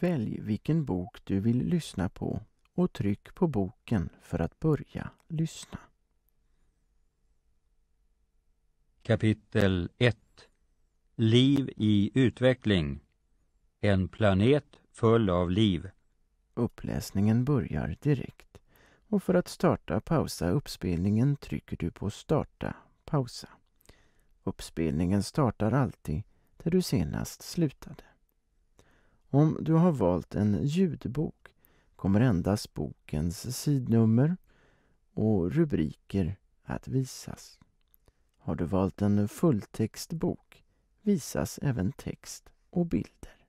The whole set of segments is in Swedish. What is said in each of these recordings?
Välj vilken bok du vill lyssna på och tryck på boken för att börja lyssna. Kapitel 1 Liv i utveckling En planet full av liv Uppläsningen börjar direkt och för att starta pausa uppspelningen trycker du på starta pausa. Uppspelningen startar alltid där du senast slutade. Om du har valt en ljudbok kommer endast bokens sidnummer och rubriker att visas. Har du valt en fulltextbok visas även text och bilder.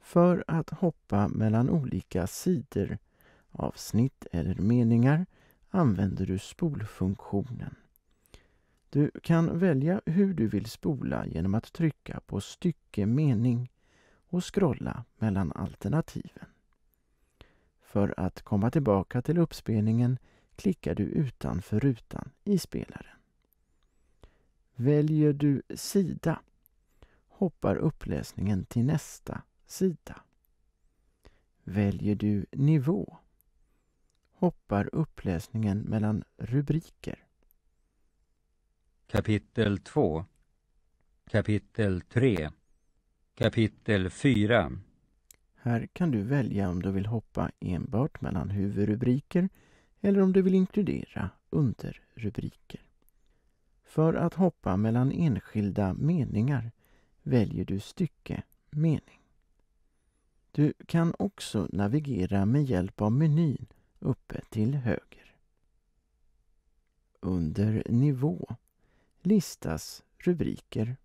För att hoppa mellan olika sidor, avsnitt eller meningar använder du spolfunktionen. Du kan välja hur du vill spola genom att trycka på stycke mening och scrolla mellan alternativen. För att komma tillbaka till uppspelningen klickar du utanför rutan i spelaren. Väljer du sida hoppar uppläsningen till nästa sida. Väljer du nivå hoppar uppläsningen mellan rubriker kapitel 2, kapitel 3, kapitel 4. Här kan du välja om du vill hoppa enbart mellan huvudrubriker eller om du vill inkludera underrubriker. För att hoppa mellan enskilda meningar väljer du stycke, mening. Du kan också navigera med hjälp av menyn uppe till höger. Under nivå listas rubriker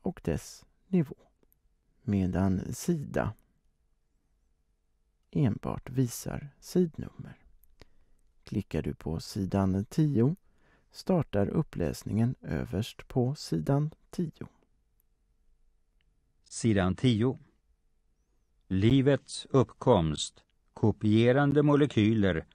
och dess nivå. Medan sida enbart visar sidnummer. Klickar du på sidan 10 startar uppläsningen överst på sidan 10. Sidan 10. Livets uppkomst, kopierande molekyler